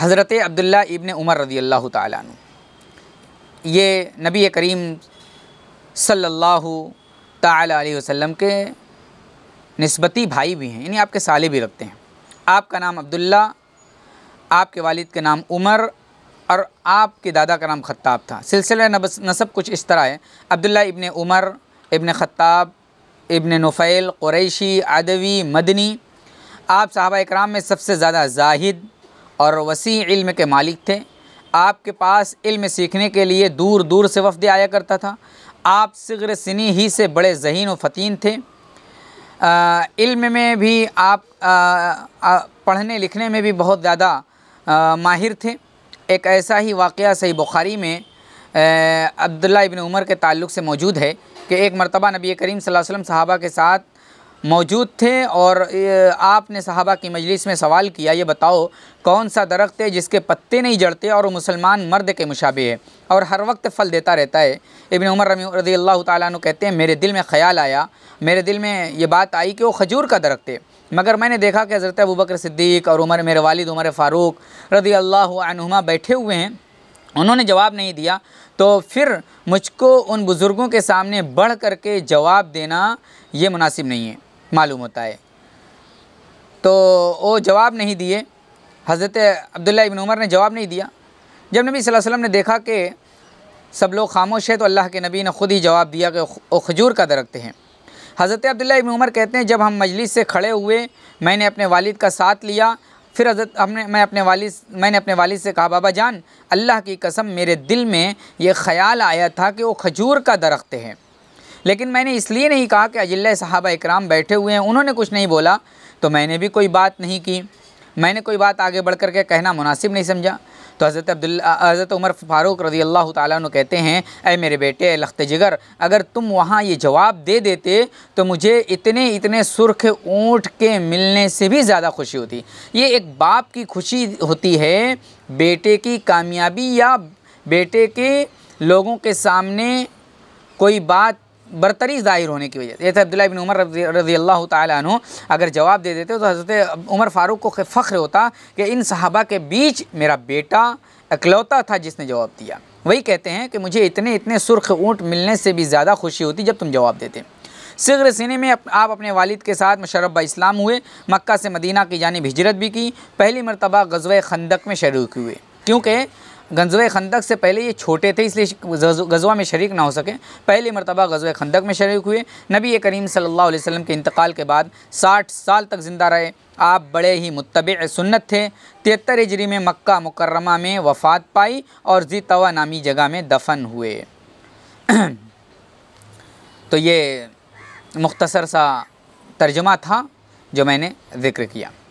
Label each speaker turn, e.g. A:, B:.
A: हज़रत अब्दुल्ला इबन उमर रदी अल्लाह तु ये नबी करीम सल्लल्लाहु ताला अलैहि वसल्लम के नस्बती भाई भी हैं यानी आपके साले भी रखते हैं आपका नाम अब्दुल्ला आपके वालिद के नाम उमर और आपके दादा का नाम खत्ताब था सिलसिला नसब कुछ इस तरह है अब्दुल्ला इबन उमर इबन खत्ताब इबन नुफ़ैल क़ुरैशी अदवी मदनी आप साहबा कराम में सबसे ज़्यादा जाहिद और वसी इल्म के मालिक थे आपके पास इल्म सीखने के लिए दूर दूर से वफद आया करता था आप सिगर सिनी ही से बड़े जहीन व फ़तीन थे आ, इल्म में भी आप आ, आ, पढ़ने लिखने में भी बहुत ज़्यादा माहिर थे एक ऐसा ही वाक़ सही बुखारी में अब्दुल्ला इबन उमर के ताल्लुक़ से मौजूद है कि एक मरतबा नबी करीम सल्लल्लाहु अलैहि वसल्लम साहबा के साथ मौजूद थे और आपने साहबा की मजलिस में सवाल किया ये बताओ कौन सा दरख्त है जिसके पत्ते नहीं जड़ते और वो मुसलमान मर्द के मुशाबे है और हर वक्त फल देता रहता है इबन उमर रजी अल्लाह तु कहते हैं मेरे दिल में ख्याल आया मेरे दिल में ये बात आई कि वो खजूर का दरख्त है मगर मैंने देखा कि हज़रत अबू बकर सिद्दीक और उमर मेरे वालिद उमर फ़ारूक रजी अल्लाह बैठे हुए हैं उन्होंने जवाब नहीं दिया तो फिर मुझको उन बुज़ुर्गों के सामने बढ़ करके जवाब देना ये मुनासिब नहीं है मालूम होता है तो वो जवाब नहीं दिए हज़रत अब्दुल्ला इबन उमर ने जवाब नहीं दिया जब नबी सल्लल्लाहु अलैहि वसल्लम ने देखा कि सब लोग खामोश हैं तो अल्लाह के नबी ने ख़ुद ही जवाब दिया कि वो खजूर का दरख्त हैं हज़रत अब्दुल्ला इबन उमर कहते हैं जब हम मजलिस से खड़े हुए मैंने अपने वालिद का साथ लिया फिर हजरत हमने मैं अपने वालिद मैंने अपने वालिद से कहा बाबा जान अल्लाह की कसम मेरे दिल में ये ख्याल आया था कि वो खजूर का दरख्त है लेकिन मैंने इसलिए नहीं कहा कि अजिल साहबा इक्राम बैठे हुए हैं उन्होंने कुछ नहीं बोला तो मैंने भी कोई बात नहीं की मैंने कोई बात आगे बढ़ कर के कहना मुनासिब नहीं समझा तो हज़रत अब्दुल्ला हज़रत उमर फ़ारूक रज़ी अल्लाह तु कहते हैं अ मेरे बेटे लख्त जिगर अगर तुम वहाँ ये जवाब दे देते तो मुझे इतने इतने सुरख ऊँट के मिलने से भी ज़्यादा खुशी होती ये एक बाप की खुशी होती है बेटे की कामयाबी या बेटे के लोगों के सामने कोई बात बरतरी ज़ाहिर होने की वजह से जैसे अब्दुल्ला बिन उमर रजी अल्लाह तु अगर जवाब दे देते तो हज़रत उमर फ़ारूक को फ़ख्र होता कि इन सहाबा के बीच मेरा बेटा अकलौता था जिसने जवाब दिया वही कहते हैं कि मुझे इतने इतने सुर्ख ऊँट मिलने से भी ज़्यादा खुशी होती जब तुम जवाब देते सिग्र सीने में आप अपने वालिद के साथ मशरबा इस्लाम हुए मक्का से मदीना की जानब हिजरत भी की पहली मरतबा गजव खंदक में शरू हुए क्योंकि गंजव खंदक से पहले ये छोटे थे इसलिए गजवा में शरीक ना हो सके पहली मरतबा गजवा खंदक में शरीक हुए नबी करीम सल्लल्लाहु अलैहि वसल्लम के इंतकाल के बाद 60 साल तक ज़िंदा रहे आप बड़े ही मुतब सुन्नत थे तिहत्तर हिजरी में मक्का मुकर्रमा में वफ़ात पाई और जी तवा नामी जगह में दफन हुए तो ये मुख्तसर सा तर्जमा था जो मैंने ज़िक्र किया